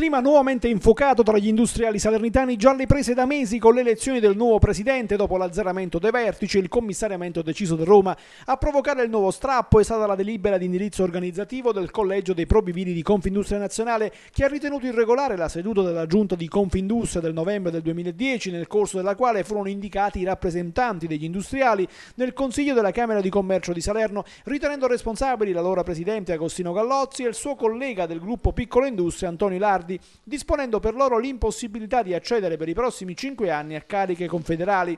clima nuovamente infuocato tra gli industriali salernitani già riprese da mesi con le elezioni del nuovo presidente dopo l'azzeramento dei vertici e il commissariamento deciso da Roma. A provocare il nuovo strappo è stata la delibera di indirizzo organizzativo del collegio dei probivili di Confindustria Nazionale che ha ritenuto irregolare la seduta della giunta di Confindustria del novembre del 2010 nel corso della quale furono indicati i rappresentanti degli industriali nel Consiglio della Camera di Commercio di Salerno ritenendo responsabili l'allora presidente Agostino Gallozzi e il suo collega del gruppo Piccola Industria Antonio Lardi sardi, disponendo per loro l'impossibilità di accedere per i prossimi cinque anni a cariche confederali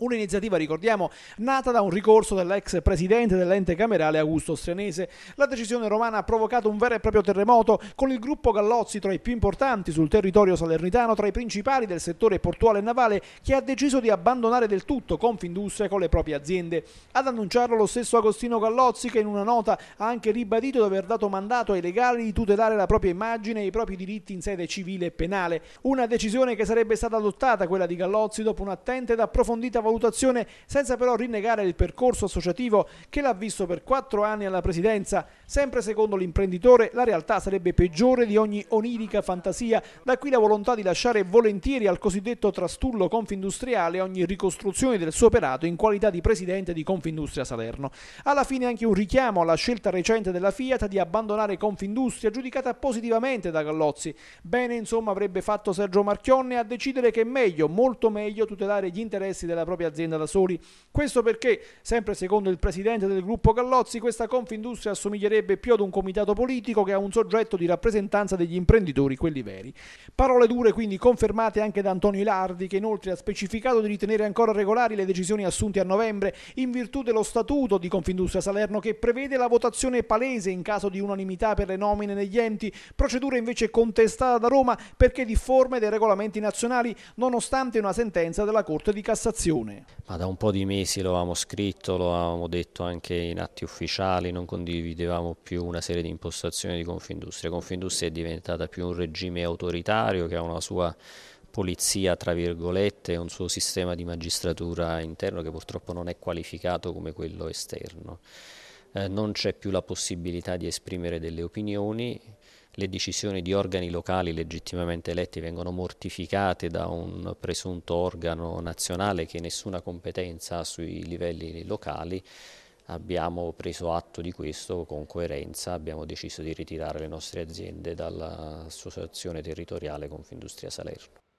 Un'iniziativa, ricordiamo, nata da un ricorso dell'ex presidente dell'ente camerale Augusto Strianese. La decisione romana ha provocato un vero e proprio terremoto, con il gruppo Gallozzi tra i più importanti sul territorio salernitano, tra i principali del settore portuale e navale, che ha deciso di abbandonare del tutto Confindustria con le proprie aziende. Ad annunciarlo lo stesso Agostino Gallozzi, che in una nota ha anche ribadito di aver dato mandato ai legali di tutelare la propria immagine e i propri diritti in sede civile e penale. Una decisione che sarebbe stata adottata, quella di Gallozzi, dopo un'attenta ed approfondita valutazione valutazione senza però rinnegare il percorso associativo che l'ha visto per quattro anni alla presidenza. Sempre secondo l'imprenditore la realtà sarebbe peggiore di ogni onirica fantasia, da qui la volontà di lasciare volentieri al cosiddetto trastullo confindustriale ogni ricostruzione del suo operato in qualità di presidente di Confindustria Salerno. Alla fine anche un richiamo alla scelta recente della Fiat di abbandonare Confindustria, giudicata positivamente da Gallozzi. Bene insomma avrebbe fatto Sergio Marchionne a decidere che è meglio, molto meglio, tutelare gli interessi della propria propria azienda da soli. Questo perché, sempre secondo il presidente del gruppo Gallozzi, questa Confindustria assomiglierebbe più ad un comitato politico che a un soggetto di rappresentanza degli imprenditori, quelli veri. Parole dure quindi confermate anche da Antonio Ilardi, che inoltre ha specificato di ritenere ancora regolari le decisioni assunte a novembre in virtù dello statuto di Confindustria Salerno che prevede la votazione palese in caso di unanimità per le nomine negli enti, procedura invece contestata da Roma perché difforme dei regolamenti nazionali, nonostante una sentenza della Corte di Cassazione. Regione. Ma da un po' di mesi lo avevamo scritto, lo avevamo detto anche in atti ufficiali, non condividevamo più una serie di impostazioni di Confindustria. Confindustria è diventata più un regime autoritario che ha una sua polizia, tra virgolette, un suo sistema di magistratura interno che purtroppo non è qualificato come quello esterno. Eh, non c'è più la possibilità di esprimere delle opinioni, le decisioni di organi locali legittimamente eletti vengono mortificate da un presunto organo nazionale che nessuna competenza ha sui livelli locali, abbiamo preso atto di questo con coerenza, abbiamo deciso di ritirare le nostre aziende dall'associazione territoriale Confindustria Salerno.